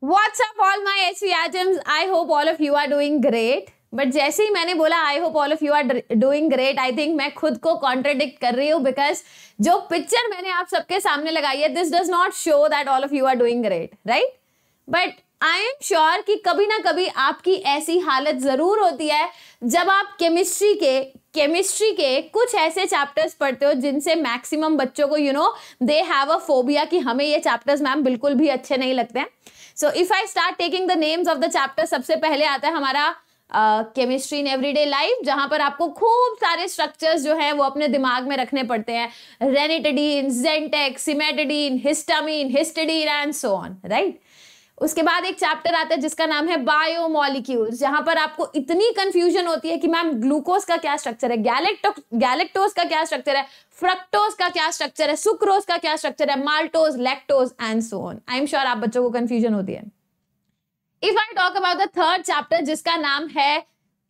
What's up all my HV atoms? I hope all of you are doing great. But जैसे ही मैंने बोला I hope all of you are doing great I think मैं खुद को contradict कर रही हूँ बिकॉज जो पिक्चर मैंने आप सबके सामने लगाई है this does not show that all of you are doing great right but I am sure कि कभी ना कभी आपकी ऐसी हालत ज़रूर होती है जब आप केमिस्ट्री के केमिस्ट्री के कुछ ऐसे चैप्टर्स पढ़ते हो जिनसे मैक्सिमम बच्चों को you know they have a phobia कि हमें ये चैप्टर्स मैम बिल्कुल भी अच्छे नहीं लगते हैं so if I start taking the names of the chapter सबसे पहले आता है हमारा केमिस्ट्री इन एवरीडे लाइफ जहां पर आपको खूब सारे स्ट्रक्चर्स जो है वो अपने दिमाग में रखने पड़ते हैं ranitidine Zantac cimetidine histamine histidine and so on right उसके बाद एक चैप्टर आता है जिसका नाम है बायोमोलिक्यूल्स जहां पर आपको इतनी कंफ्यूजन होती है कि मैम ग्लूकोज का क्या स्ट्रक्चर है गैलेक्टो गैलेक्टोज का क्या स्ट्रक्चर है फ्रक्टोज का क्या स्ट्रक्चर है सुक्रोज का क्या स्ट्रक्चर है maltose lactose and so on I am sure आप बच्चों को कंफ्यूजन होती है if I talk about the third chapter जिसका नाम है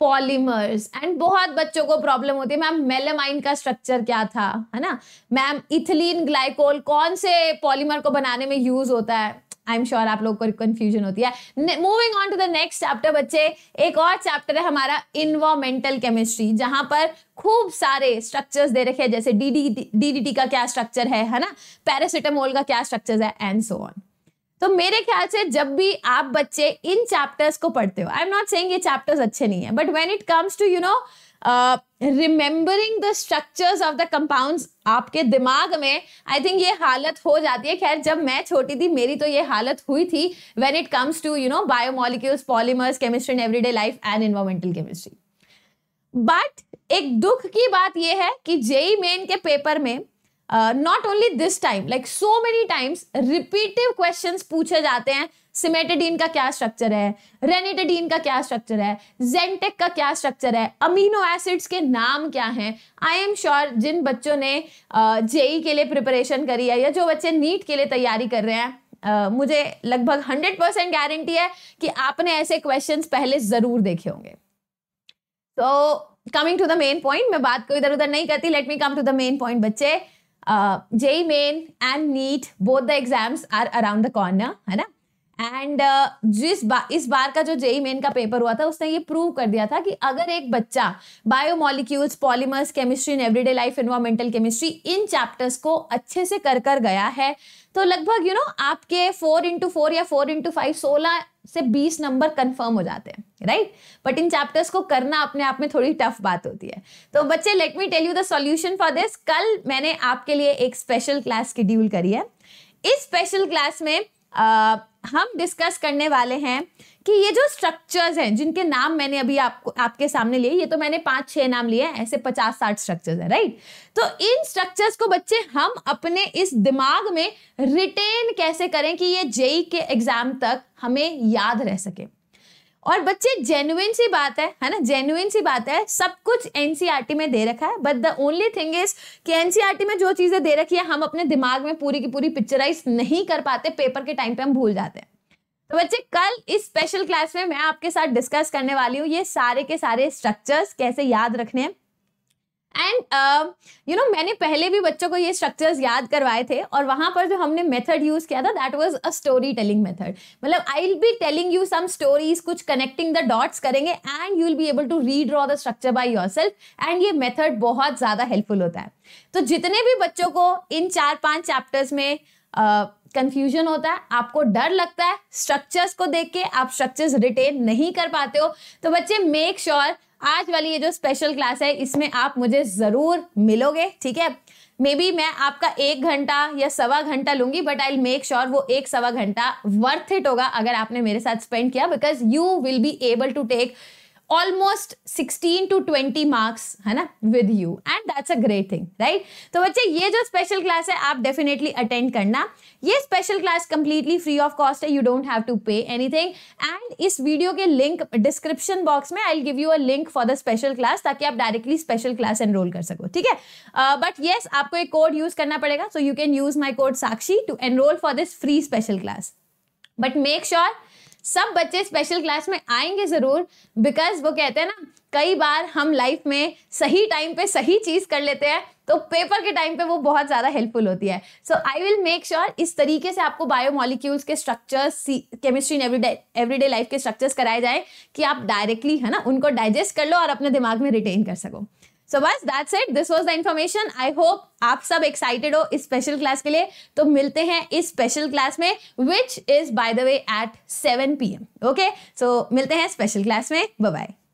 पॉलीमर्स एंड बहुत बच्चों को प्रॉब्लम होती है मैम मेलेमाइन का स्ट्रक्चर क्या था है ना मैम इथिलीन ग्लाइकोल कौन से पॉलीमर को बनाने में यूज होता है आई एम श्योर आप लोग को कंफ्यूजन होती है moving on to the next chapter बच्चे एक और चैप्टर है हमारा इन्वामेंटल केमिस्ट्री जहां पर खूब सारे स्ट्रक्चर्स दे रखे हैं जैसे D D D D T का क्या स्ट्रक्चर है है ना पैरासिटामोल का क्या स्ट्रक्चर है एंड सो ऑन तो मेरे ख्याल से जब भी आप बच्चे इन चैप्टर्स को पढ़ते हो आई एम नॉट सेइंग ये चैप्टर्स अच्छे नहीं है but when it comes to you know remembering the structures of the compounds आपके दिमाग में आई थिंक ये हालत हो जाती है खैर जब मैं छोटी थी मेरी तो ये हालत हुई थी when it comes to you know biomolecules polymers chemistry in everyday life and environmental chemistry but एक दुख की बात यह है कि जेई मेन के पेपर में not only this time like so many times repetitive question पूछे जाते हैं सिमेटेडीन का क्या स्ट्रक्चर है रेनेटेडीन का क्या स्ट्रक्चर है जेंटेक का क्या स्ट्रक्चर है अमीनो एसिड्स के नाम क्या हैं आई एम श्योर जिन बच्चों ने जेई uh, e के लिए प्रिपरेशन करी है या जो बच्चे नीट के लिए तैयारी कर रहे हैं Uh, मुझे लगभग 100 परसेंट गारंटी है कि आपने ऐसे क्वेश्चन पहले ज़रूर देखे होंगे तो coming to the main point मैं बात को इधर उधर नहीं करती let me come to the main point बच्चे uh, JEE main and NEET both the exams are around the corner है ना एंड uh, जिस बा, इस बार का जो जेई मेन का पेपर हुआ था उसने ये प्रूव कर दिया था कि अगर एक बच्चा biomolecules polymers chemistry in everyday life environmental chemistry इन चैप्टर्स को अच्छे से कर कर गया है तो लगभग यू you नो know, आपके फोर इंटू फोर या फोर इंटू फाइव सोलह से 20 नंबर कंफर्म हो जाते हैं राइट बट इन चैप्टर्स को करना अपने आप में थोड़ी टफ बात होती है तो बच्चे let me tell you the solution for this कल मैंने आपके लिए एक स्पेशल क्लास शेड्यूल करी है इस स्पेशल क्लास में आ, हम डिस्कस करने वाले हैं कि ये जो स्ट्रक्चर्स हैं जिनके नाम मैंने अभी आपको आपके सामने लिए ये तो मैंने पाँच छः नाम लिए हैं ऐसे पचास साठ स्ट्रक्चर्स हैं राइट तो इन स्ट्रक्चर्स को बच्चे हम अपने इस दिमाग में रिटेन कैसे करें कि ये जेई के एग्जाम तक हमें याद रह सके और बच्चे जेन्युन सी बात है है ना जेन्युन सी बात है सब कुछ एनसीईआरटी e में दे रखा है but the only thing is कि एनसीईआरटी e में जो चीजें दे रखी है हम अपने दिमाग में पूरी की पूरी पिक्चराइज नहीं कर पाते पेपर के टाइम पे हम भूल जाते हैं तो बच्चे कल इस स्पेशल क्लास में मैं आपके साथ डिस्कस करने वाली हूँ ये सारे के सारे स्ट्रक्चर्स कैसे याद रखने हैं एंड यू नो मैंने पहले भी बच्चों को ये स्ट्रक्चर्स याद करवाए थे और वहाँ पर जो हमने मेथड यूज़ किया था that was a story telling method मतलब I will be telling you some stories कुछ कनेक्टिंग द डॉट्स करेंगे and you will be able to draw the structure by yourself and ये मेथड बहुत ज़्यादा helpful होता है तो जितने भी बच्चों को इन चार पाँच चैप्टर्स में कंफ्यूजन uh, होता है आपको डर लगता है स्ट्रक्चर्स को देख के आप स्ट्रक्चर्स रिटेन नहीं कर पाते हो तो बच्चे मेक श्योर sure आज वाली ये जो स्पेशल क्लास है इसमें आप मुझे ज़रूर मिलोगे ठीक है मे बी मैं आपका एक घंटा या सवा घंटा लूंगी बट आई मेक श्योर वो एक सवा घंटा वर्थ इट होगा अगर आपने मेरे साथ स्पेंड किया because you will be able to take almost 16 to 20 marks है ना with you and that's a great thing right तो बच्चे ये जो स्पेशल क्लास है आप डेफिनेटली अटेंड करना ये special class completely free of cost है you don't have to pay anything and इस वीडियो के लिंक डिस्क्रिप्शन बॉक्स में I give you a link for the special class ताकि आप डायरेक्टली स्पेशल क्लास एनरोल कर सको ठीक है बट uh, येस आपको एक कोड यूज करना पड़ेगा so you can use my code Sakshi to enroll for this free special class but make sure sure सब बच्चे स्पेशल क्लास में आएंगे ज़रूर बिकॉज वो कहते हैं ना कई बार हम लाइफ में सही टाइम पे सही चीज़ कर लेते हैं तो पेपर के टाइम पे वो बहुत ज़्यादा हेल्पफुल होती है so I will make sure इस तरीके से आपको बायोमोलिक्यूल्स के structures chemistry in everyday everyday life के स्ट्रक्चर्स कराए जाए कि आप डायरेक्टली है ना उनको डाइजेस्ट कर लो और अपने दिमाग में रिटेन कर सको सो बस that's it this was the information I hope आप सब एक्साइटेड हो इस स्पेशल क्लास के लिए तो मिलते हैं इस स्पेशल क्लास में which is by the way at seven PM okay so सो मिलते हैं स्पेशल क्लास में बाय